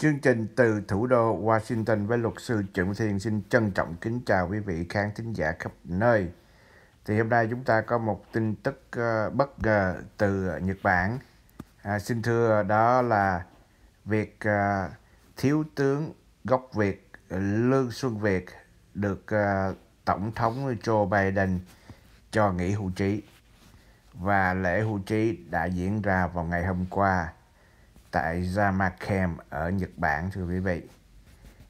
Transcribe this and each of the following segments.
Chương trình từ thủ đô Washington với luật sư Trịnh Thiên xin trân trọng kính chào quý vị khán thính giả khắp nơi. Thì hôm nay chúng ta có một tin tức ờ, bất ngờ từ Nhật Bản. À, xin thưa đó là việc à, thiếu tướng gốc Việt Lương Xuân Việt được à, Tổng thống Joe Biden cho nghỉ hưu trí. Và lễ hưu trí đã diễn ra vào ngày hôm qua tại Yamakem ở Nhật Bản thưa quý vị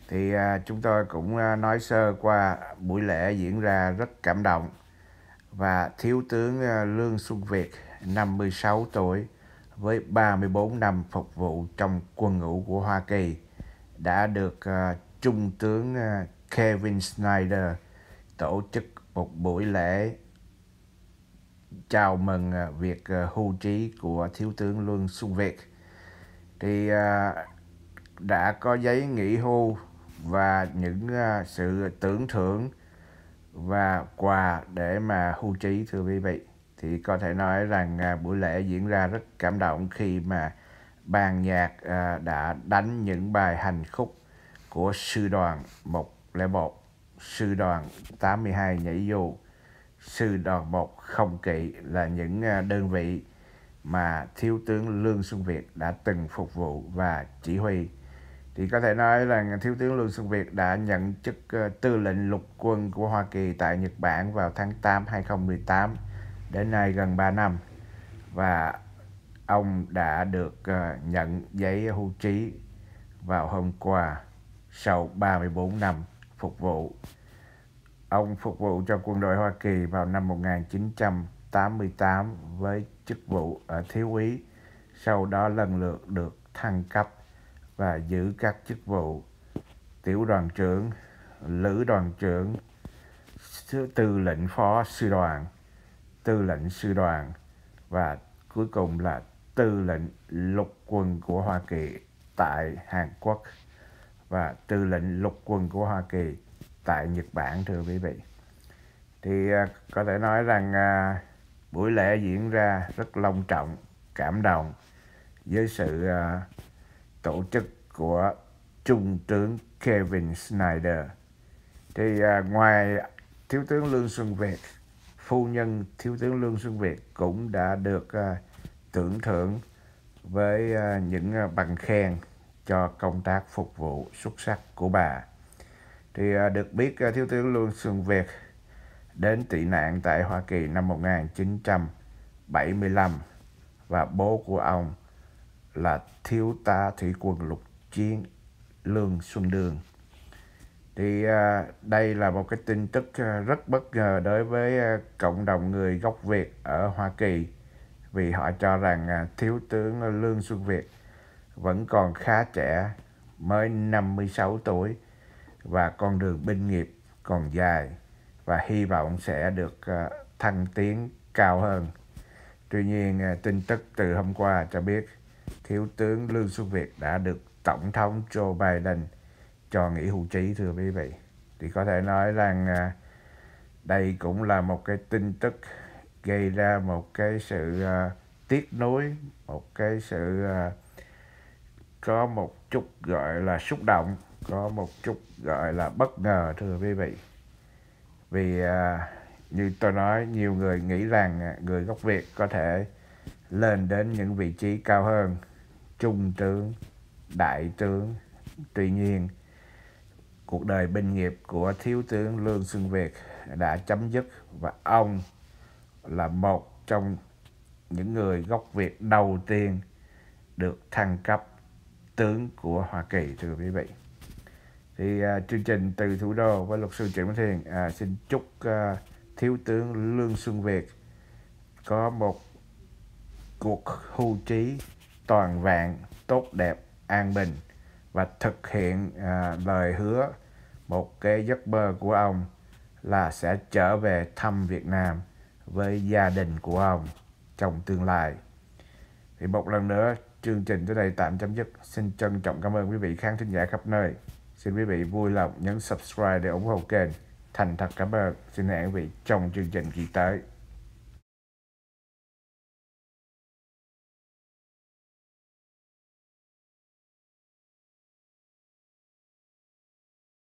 thì à, chúng tôi cũng à, nói sơ qua buổi lễ diễn ra rất cảm động và Thiếu tướng à, Lương Xuân Việt 56 tuổi với 34 năm phục vụ trong quân ngũ của Hoa Kỳ đã được à, Trung tướng à, Kevin Snyder tổ chức một buổi lễ chào mừng à, việc à, hưu trí của Thiếu tướng Lương Xuân Việt thì à, đã có giấy nghỉ hưu và những à, sự tưởng thưởng và quà để mà hưu trí thưa quý vị thì có thể nói rằng à, buổi lễ diễn ra rất cảm động khi mà ban nhạc đã đánh những bài hành khúc của sư đoàn 101, sư đoàn 82 nhảy dù, sư đoàn 1 không kỵ là những đơn vị mà thiếu tướng Lương Xuân Việt đã từng phục vụ và chỉ huy. Thì có thể nói là thiếu tướng Lương Xuân Việt đã nhận chức ờ, tư lệnh lục quân của Hoa Kỳ tại Nhật Bản vào tháng 8 2018 đến nay gần 3 năm và ông đã được ờ, nhận giấy hưu trí vào hôm qua sau 34 năm phục vụ. Ông phục vụ cho quân đội Hoa Kỳ vào năm 1988 với chức vụ ở thiếu úy, sau đó lần lượt được thăng cấp và giữ các chức vụ tiểu đoàn trưởng, lữ đoàn trưởng, tư lệnh phó sư đoàn, tư lệnh sư đoàn và cuối cùng là tư lệnh lục quân của Hoa Kỳ tại Hàn Quốc và tư lệnh lục quân của Hoa Kỳ tại Nhật Bản thưa quý vị. Thì à, có thể nói rằng à, Buổi lễ diễn ra rất long trọng, cảm động với sự uh, tổ chức của Trung tướng Kevin Snyder. Thì uh, ngoài Thiếu tướng Lương Xuân Việt, phu nhân Thiếu tướng Lương Xuân Việt cũng đã được uh, tưởng thưởng với uh, những uh, bằng khen cho công tác phục vụ xuất sắc của bà. Thì uh, được biết uh, Thiếu tướng Lương Xuân Việt đến tị nạn tại Hoa Kỳ năm 1975 và bố của ông là thiếu tá thủy quân lục chiến Lương Xuân Đường. Thì à, đây là một cái tin tức à, rất bất ngờ đối với à, cộng đồng người gốc Việt ở Hoa Kỳ vì họ cho rằng thiếu tướng Lương Xuân Việt vẫn còn khá trẻ, mới 56 tuổi và con đường binh nghiệp còn dài và hy vọng sẽ được ờ, thăng tiến cao hơn. Tuy nhiên, ờ, tin tức từ hôm qua cho biết Thiếu tướng Lương Xuân Việt đã được Tổng thống Joe Biden cho nghỉ hưu trí thưa quý vị. Thì có thể nói rằng ờ, đây cũng là một cái tin tức gây ra một cái sự tiếc nuối, một cái sự có một chút gọi là xúc động, có một chút gọi là bất ngờ thưa quý vị vì à, như tôi nói nhiều người nghĩ rằng à, người gốc Việt có thể lên đến những vị trí cao hơn trung tướng đại tướng tuy nhiên cuộc đời binh nghiệp của thiếu tướng Lương Xuân Việt đã chấm dứt và ông là một trong những người gốc Việt đầu tiên được thăng cấp tướng của Hoa Kỳ thưa quý vị thì à, chương trình từ thủ đô với luật sư Trịnh Minh Thiền à, xin chúc à, thiếu tướng Lương Xuân Việt có một cuộc hưu trí toàn vẹn tốt đẹp an bình và thực hiện à, lời hứa một cái giấc mơ của ông là sẽ trở về thăm Việt Nam với gia đình của ông trong tương lai. Thì một lần nữa chương trình tới đây tạm chấm dứt. Xin trân trọng cảm ơn quý vị khán thính giả khắp nơi. Xin quý vị vui lòng nhấn subscribe để ủng hộ kênh. Thành thật cảm ơn. Xin hẹn quý vị trong chương trình kỳ tới.